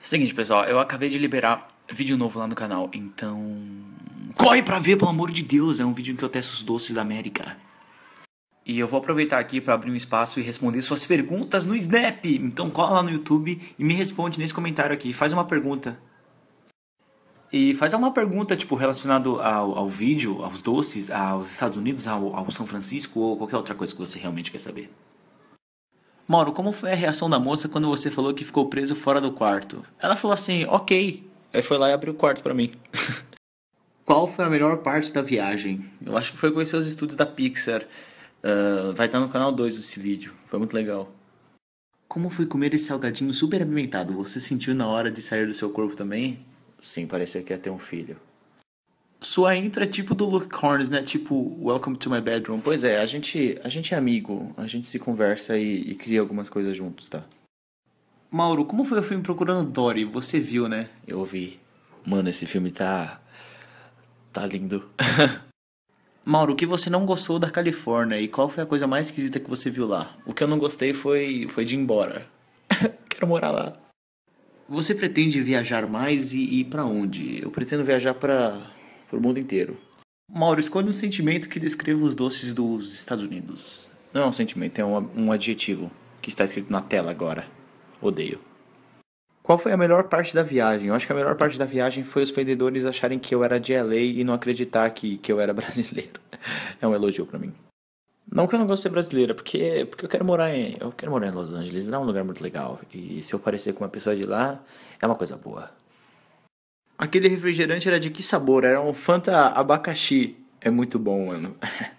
Seguinte, pessoal, eu acabei de liberar vídeo novo lá no canal, então. Corre pra ver, pelo amor de Deus! É um vídeo em que eu testo os doces da América. E eu vou aproveitar aqui para abrir um espaço e responder suas perguntas no Snap. Então cola lá no YouTube e me responde nesse comentário aqui. Faz uma pergunta. E faz alguma pergunta, tipo, relacionado ao, ao vídeo, aos doces, aos Estados Unidos, ao, ao São Francisco ou qualquer outra coisa que você realmente quer saber. Mauro, como foi a reação da moça quando você falou que ficou preso fora do quarto? Ela falou assim, ok. Aí foi lá e abriu o quarto para mim. Qual foi a melhor parte da viagem? Eu acho que foi conhecer os estudos da Pixar. Uh, vai estar no canal 2 esse vídeo. Foi muito legal. Como foi comer esse salgadinho super alimentado? Você sentiu na hora de sair do seu corpo também? Sim, parecia que ia ter um filho sua entra tipo do Luke Corns, né? Tipo, welcome to my bedroom. Pois é, a gente, a gente é amigo, a gente se conversa e, e cria algumas coisas juntos, tá? Mauro, como foi o filme Procurando Dory? Você viu, né? Eu vi. Mano, esse filme tá. tá lindo. Mauro, o que você não gostou da Califórnia e qual foi a coisa mais esquisita que você viu lá? O que eu não gostei foi, foi de ir embora. Quero morar lá. Você pretende viajar mais e ir para onde? Eu pretendo viajar para pro mundo inteiro. Mauro, escolhe um sentimento que descreva os doces dos Estados Unidos. Não é um sentimento, é um, um adjetivo que está escrito na tela agora. Odeio. Qual foi a melhor parte da viagem? Eu acho que a melhor parte da viagem foi os vendedores acharem que eu era de LA e não acreditar que, que eu era brasileiro. É um elogio para mim. Não que eu não goste de ser brasileira, porque, porque eu quero morar em. Eu quero morar em Los Angeles, não é um lugar muito legal. E se eu parecer com uma pessoa de lá, é uma coisa boa. Aquele refrigerante era de que sabor? Era um Fanta abacaxi. É muito bom, mano.